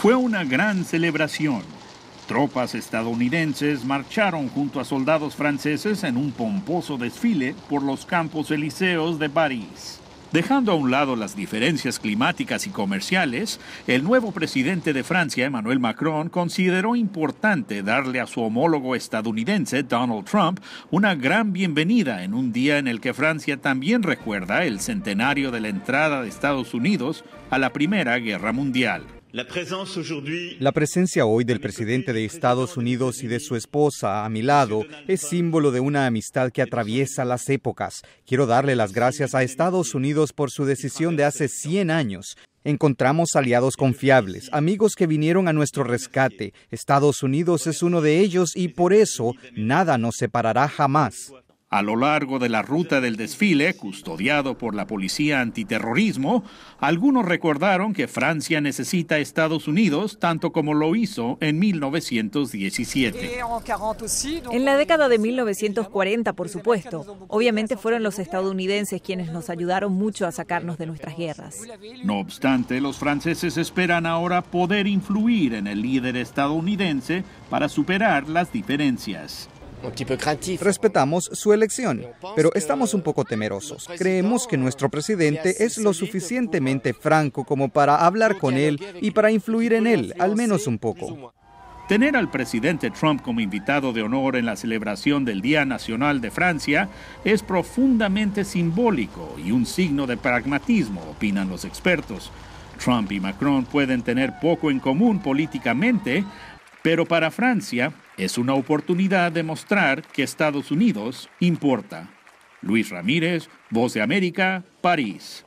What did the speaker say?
Fue una gran celebración. Tropas estadounidenses marcharon junto a soldados franceses en un pomposo desfile por los campos elíseos de París. Dejando a un lado las diferencias climáticas y comerciales, el nuevo presidente de Francia, Emmanuel Macron, consideró importante darle a su homólogo estadounidense, Donald Trump, una gran bienvenida en un día en el que Francia también recuerda el centenario de la entrada de Estados Unidos a la Primera Guerra Mundial. La presencia hoy del presidente de Estados Unidos y de su esposa a mi lado es símbolo de una amistad que atraviesa las épocas. Quiero darle las gracias a Estados Unidos por su decisión de hace 100 años. Encontramos aliados confiables, amigos que vinieron a nuestro rescate. Estados Unidos es uno de ellos y por eso nada nos separará jamás. A lo largo de la ruta del desfile, custodiado por la policía antiterrorismo, algunos recordaron que Francia necesita a Estados Unidos tanto como lo hizo en 1917. En la década de 1940, por supuesto, obviamente fueron los estadounidenses quienes nos ayudaron mucho a sacarnos de nuestras guerras. No obstante, los franceses esperan ahora poder influir en el líder estadounidense para superar las diferencias. Respetamos su elección, pero estamos un poco temerosos. Creemos que nuestro presidente es lo suficientemente franco como para hablar con él y para influir en él, al menos un poco. Tener al presidente Trump como invitado de honor en la celebración del Día Nacional de Francia es profundamente simbólico y un signo de pragmatismo, opinan los expertos. Trump y Macron pueden tener poco en común políticamente, pero para Francia es una oportunidad de mostrar que Estados Unidos importa. Luis Ramírez, Voz de América, París.